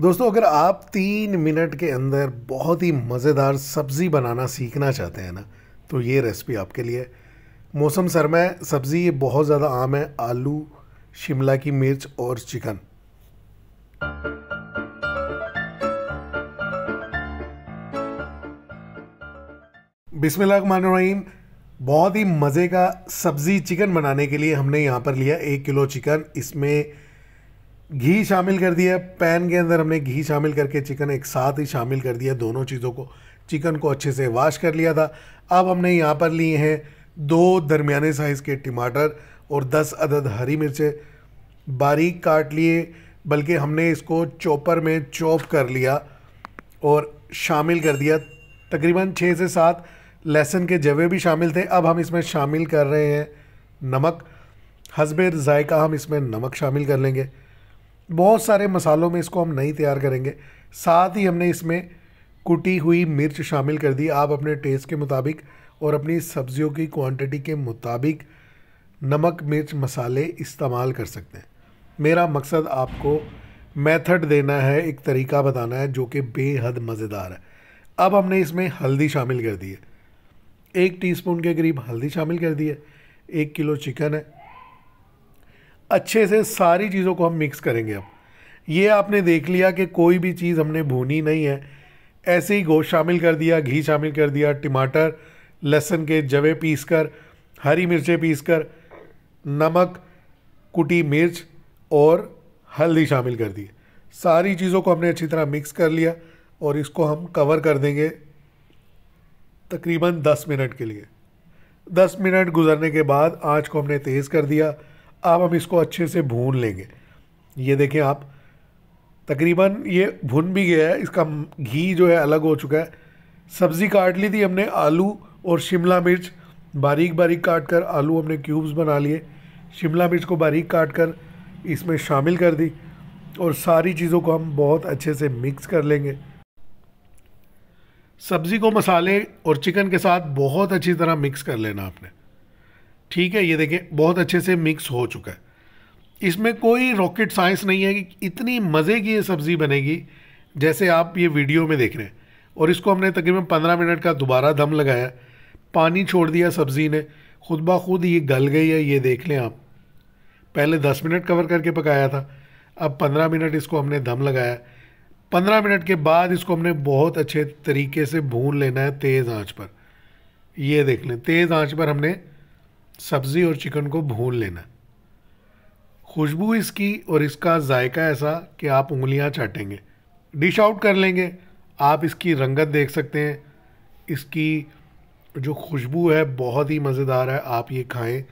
दोस्तों अगर आप तीन मिनट के अंदर बहुत ही मज़ेदार सब्ज़ी बनाना सीखना चाहते हैं ना तो ये रेसिपी आपके लिए मौसम सरमा सब्ज़ी ये बहुत ज़्यादा आम है आलू शिमला की मिर्च और चिकन बिसमीम बहुत ही मज़े का सब्ज़ी चिकन बनाने के लिए हमने यहाँ पर लिया एक किलो चिकन इसमें घी शामिल कर दिया पैन के अंदर हमने घी शामिल करके चिकन एक साथ ही शामिल कर दिया दोनों चीज़ों को चिकन को अच्छे से वाश कर लिया था अब हमने यहाँ पर लिए हैं दो दरमियाने साइज़ के टमाटर और दस अदद हरी मिर्चें बारीक काट लिए बल्कि हमने इसको चॉपर में चॉप कर लिया और शामिल कर दिया तकरीबन छः से सात लहसुन के जवे भी शामिल थे अब हम इसमें शामिल कर रहे हैं नमक हसबे जायका हम इसमें नमक शामिल कर लेंगे बहुत सारे मसालों में इसको हम नहीं तैयार करेंगे साथ ही हमने इसमें कुटी हुई मिर्च शामिल कर दी आप अपने टेस्ट के मुताबिक और अपनी सब्जियों की क्वांटिटी के मुताबिक नमक मिर्च मसाले इस्तेमाल कर सकते हैं मेरा मकसद आपको मेथड देना है एक तरीका बताना है जो कि बेहद मज़ेदार है अब हमने इसमें हल्दी शामिल कर दी है एक टीस्पून के करीब हल्दी शामिल कर दी है एक किलो चिकन है अच्छे से सारी चीज़ों को हम मिक्स करेंगे अब ये आपने देख लिया कि कोई भी चीज़ हमने भूनी नहीं है ऐसे ही गोश्त शामिल कर दिया घी शामिल कर दिया टमाटर लहसुन के जवे पीस कर हरी मिर्चें पीस कर नमक कुटी मिर्च और हल्दी शामिल कर दी सारी चीज़ों को हमने अच्छी तरह मिक्स कर लिया और इसको हम कवर कर देंगे तकरीबन 10 मिनट के लिए 10 मिनट गुजरने के बाद आँच को हमने तेज़ कर दिया अब हम इसको अच्छे से भून लेंगे ये देखें आप तकरीबन ये भुन भी गया है इसका घी जो है अलग हो चुका है सब्ज़ी काट ली थी हमने आलू और शिमला मिर्च बारीक बारीक काट कर आलू हमने क्यूब्स बना लिए शिमला मिर्च को बारीक काट कर इसमें शामिल कर दी और सारी चीज़ों को हम बहुत अच्छे से मिक्स कर लेंगे सब्ज़ी को मसाले और चिकन के साथ बहुत अच्छी तरह मिक्स कर लेना आपने ठीक है ये देखें बहुत अच्छे से मिक्स हो चुका है इसमें कोई रॉकेट साइंस नहीं है कि इतनी मज़े की ये सब्ज़ी बनेगी जैसे आप ये वीडियो में देख रहे हैं और इसको हमने तकरीबन पंद्रह मिनट का दोबारा दम लगाया पानी छोड़ दिया सब्ज़ी ने खुद ब खुद ये गल गई है ये देख लें आप पहले दस मिनट कवर करके पकाया था अब पंद्रह मिनट इसको हमने दम लगाया पंद्रह मिनट के बाद इसको हमने बहुत अच्छे तरीके से भून लेना है तेज़ आंच पर ये देख लें तेज़ आंच पर हमने सब्ज़ी और चिकन को भून लेना खुशबू इसकी और इसका जायका ऐसा कि आप उंगलियां चाटेंगे डिश आउट कर लेंगे आप इसकी रंगत देख सकते हैं इसकी जो खुशबू है बहुत ही मज़ेदार है आप ये खाएं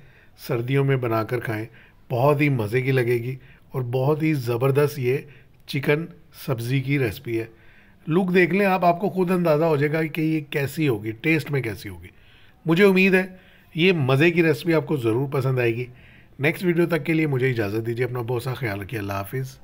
सर्दियों में बनाकर खाएं बहुत ही मज़े की लगेगी और बहुत ही ज़बरदस्त ये चिकन सब्ज़ी की रेसिपी है लुक देख लें आप आपको खुद अंदाज़ा हो जाएगा कि ये कैसी होगी टेस्ट में कैसी होगी मुझे उम्मीद है ये मज़े की रेसिपी आपको ज़रूर पसंद आएगी नेक्स्ट वीडियो तक के लिए मुझे इजाज़त दीजिए अपना बहुत सा ख्याल रखिए अल्लाह हाफिज़